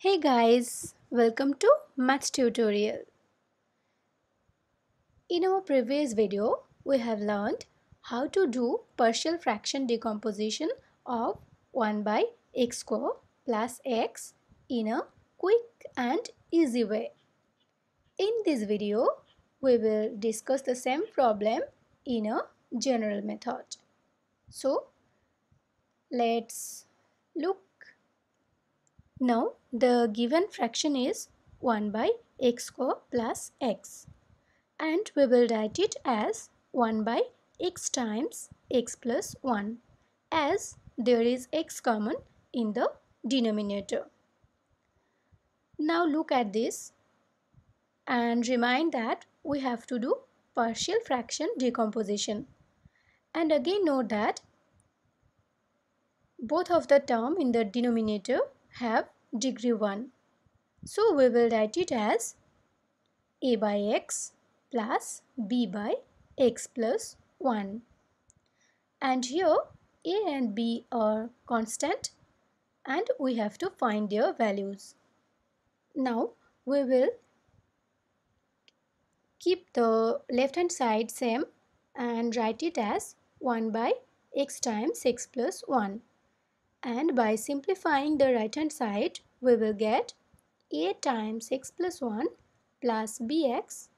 Hey guys, welcome to maths tutorial. In our previous video, we have learned how to do partial fraction decomposition of 1 by x square plus x in a quick and easy way. In this video, we will discuss the same problem in a general method. So, let's look now the given fraction is 1 by x square plus x and we will write it as 1 by x times x plus 1 as there is x common in the denominator. Now look at this and remind that we have to do partial fraction decomposition. And again note that both of the term in the denominator have degree 1. So we will write it as a by x plus b by x plus 1. And here a and b are constant and we have to find their values. Now we will keep the left hand side same and write it as 1 by x times x plus 1 and by simplifying the right hand side we will get a times x plus 1 plus bx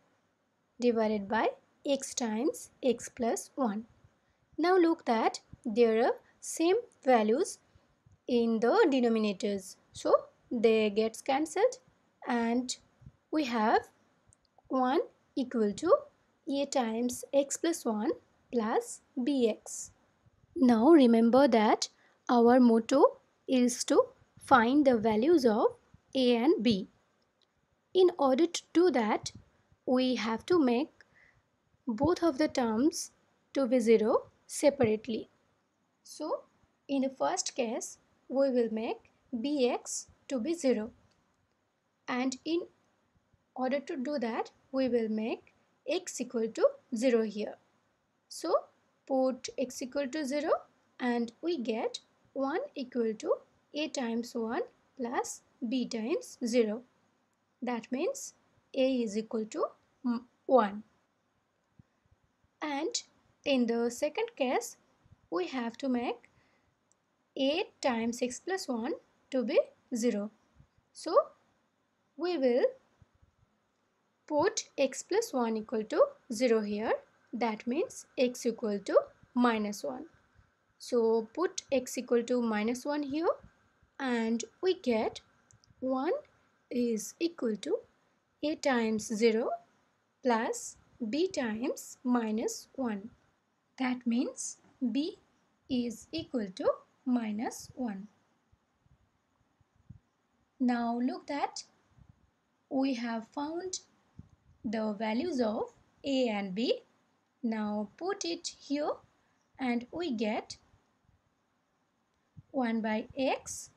divided by x times x plus 1. Now look that there are same values in the denominators. So they gets cancelled and we have 1 equal to a times x plus 1 plus bx. Now remember that our motto is to find the values of A and B. In order to do that, we have to make both of the terms to be 0 separately. So, in the first case, we will make bx to be 0. And in order to do that, we will make x equal to 0 here. So, put x equal to 0 and we get 1 equal to a times 1 plus b times 0. That means a is equal to 1. And in the second case, we have to make a times 6 plus 1 to be 0. So, we will put x plus 1 equal to 0 here. That means x equal to minus 1. So put x equal to minus 1 here and we get 1 is equal to a times 0 plus b times minus 1. That means b is equal to minus 1. Now look that we have found the values of a and b. Now put it here and we get 1 by x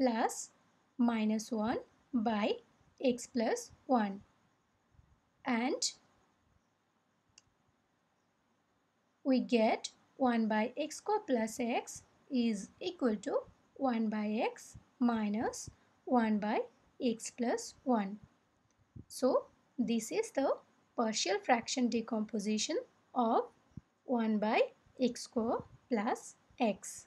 plus minus 1 by x plus 1 and we get 1 by x square plus x is equal to 1 by x minus 1 by x plus 1. So, this is the partial fraction decomposition of 1 by x square plus x.